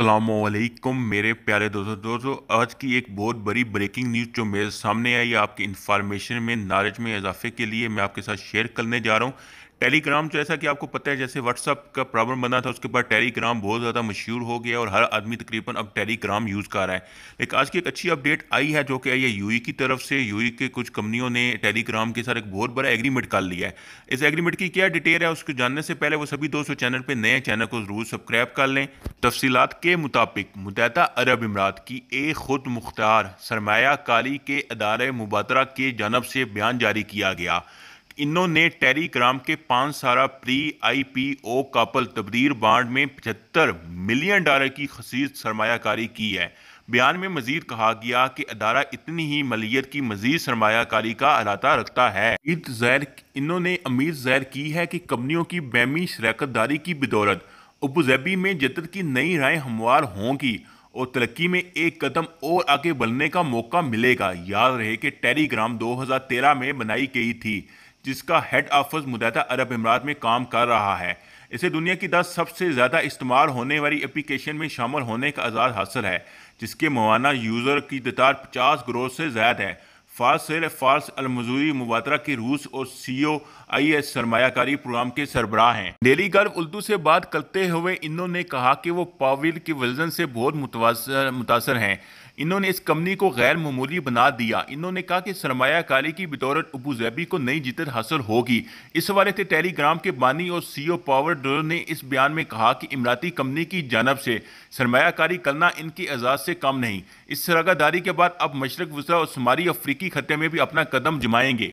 असलम मेरे प्यारे दोस्तों दोस्तों आज की एक बहुत बड़ी ब्रेकिंग न्यूज़ जो मेरे सामने आई आपकी इन्फॉर्मेशन में नॉलेज में इजाफे के लिए मैं आपके साथ शेयर करने जा रहा हूँ टेलीग्राम जैसा तो कि आपको पता है जैसे व्हाट्सअप का प्रॉब्लम बना था उसके बाद टेलीग्राम बहुत ज़्यादा मशहूर हो गया और हर आदमी तकरीबन अब टेलीग्राम यूज़ कर रहा है लेकिन आज की एक अच्छी अपडेट आई है जो कि आई है यू की तरफ से यू के कुछ कंपनियों ने टेलीग्राम के साथ एक बहुत बड़ा एग्रीमेंट कर लिया है इस एग्रीमेंट की क्या डिटेल है उसको जानने से पहले वो सभी दोस्तों चैनल पर नए चैनल को ज़रूर सब्सक्राइब कर लें तफसीत के मुताबिक मुतहदा अरब इमरात की एक खुद मुख्तार सरमाकारी के अदारे मुबातरा के जानब से बयान जारी किया गया इन्होंने टेलीग्राम के पाँच सारा प्री आईपीओ कपल तबरीर बांड में पचहत्तर मिलियन डॉलर की खसीस सरमाकारी की है बयान में मजीद कहा गया कि अदारा इतनी ही मलियत की मजीद सरमाकारी का अलाता रखता है ईद जैर इन्होंने उम्मीद जहर की है कि कंपनियों की बैमी शराकतदारी की बदौलत अबूजैबी में जदत की नई राय हमवार होंगी और तरक्की में एक कदम और आगे बढ़ने का मौका मिलेगा याद रहे कि टेलीग्राम 2013 में बनाई गई थी जिसका हेड ऑफिस मुतहदा अरब इमारात में काम कर रहा है इसे दुनिया की दस सबसे ज़्यादा इस्तेमाल होने वाली एप्लीकेशन में शामिल होने का आज़ाद हासिल है जिसके मवाना यूज़र की दतार पचास करोड़ से ज़्यादा है फाज सैर फास अलमजूरी मुबातरा के रूस और सी ओ आई एस सरमाकारी प्रोग्राम के सरबराह हैं डेली गर्व उर्दू से बात करते हुए इन्होंने कहा कि वो पाविल के वजन से बहुत मुतासर हैं इन्होंने इस कंपनी को गैर ममूली बना दिया इन्होंने कहा कि सरमाकारी की बतौरत अबूजैबी को नई जीत हासिल होगी इस हवाले से टेलीग्राम के बानी और सी ओ पावर डोर ने इस बयान में कहा कि इमराती कंपनी की जानब से सरमाकारी करना इनकी एजाज से कम नहीं इस सरागादारी के बाद अब मशरक वसरा और शुमारी अफ्रीकी की में भी अपना कदम जमाएंगे